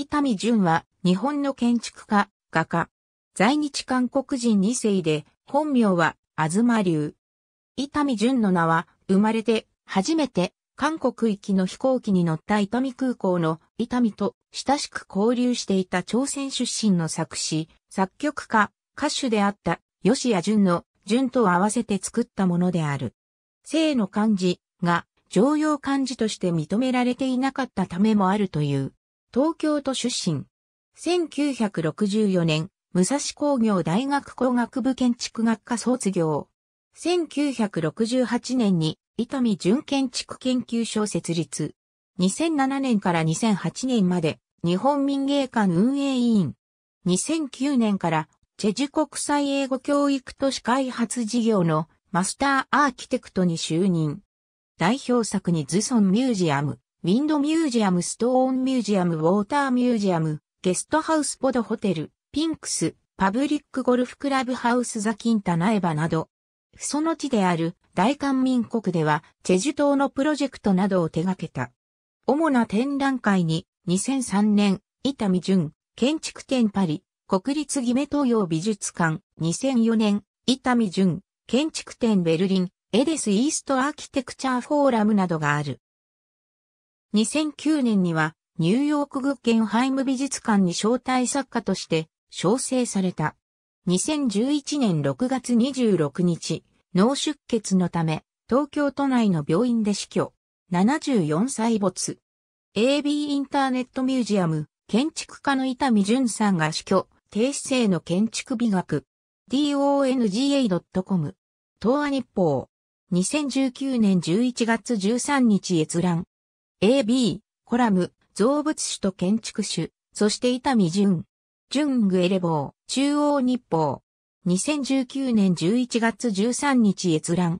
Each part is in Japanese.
伊丹淳は日本の建築家、画家。在日韓国人2世で、本名は、東流。伊丹淳の名は、生まれて、初めて、韓国行きの飛行機に乗った伊丹空港の伊丹と親しく交流していた朝鮮出身の作詞、作曲家、歌手であった吉谷淳の淳と合わせて作ったものである。生の漢字が常用漢字として認められていなかったためもあるという。東京都出身。1964年、武蔵工業大学工学部建築学科卒業。1968年に、伊丹純建築研究所設立。2007年から2008年まで、日本民芸館運営委員。2009年から、チェジュ国際英語教育都市開発事業のマスターアーキテクトに就任。代表作にズソンミュージアム、ウィンドミュージアム、ストーンミュージアム、ウォーターミュージアム、ゲストハウスポドホテル、ピンクス、パブリックゴルフクラブハウスザキンタナエバなど、その地である大韓民国では、チェジュ島のプロジェクトなどを手掛けた。主な展覧会に、2003年、伊丹淳、建築店パリ、国立義目東洋美術館、2004年、伊丹淳、建築店ベルリン、エデスイーストアーキテクチャーフォーラムなどがある。2009年にはニューヨークグッケンハイム美術館に招待作家として招請された。2011年6月26日、脳出血のため東京都内の病院で死去。74歳没。AB インターネットミュージアム、建築家の伊丹淳さんが死去、低姿勢の建築美学。donga.com。東亜日報。2019年11月13日閲覧。AB、コラム、造物種と建築種、そして伊丹淳。淳具。グエレボー、中央日報。2019年11月13日閲覧。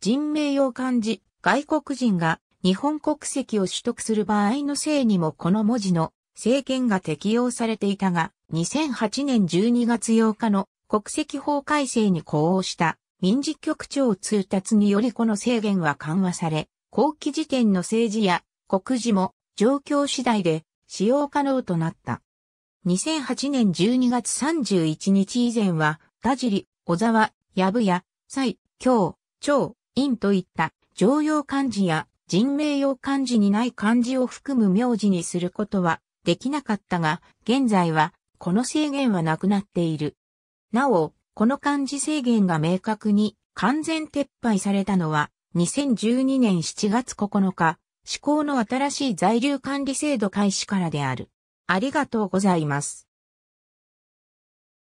人名用漢字、外国人が日本国籍を取得する場合のせいにもこの文字の政権が適用されていたが、2008年12月8日の国籍法改正に呼応した民事局長通達によりこの制限は緩和され、後期時点の政治や告示も状況次第で使用可能となった。2008年12月31日以前は、田尻、小沢、藪や、蔡、京、長、院といった常用漢字や人名用漢字にない漢字を含む名字にすることはできなかったが、現在はこの制限はなくなっている。なお、この漢字制限が明確に完全撤廃されたのは2012年7月9日、施行の新しい在留管理制度開始からである。ありがとうございます。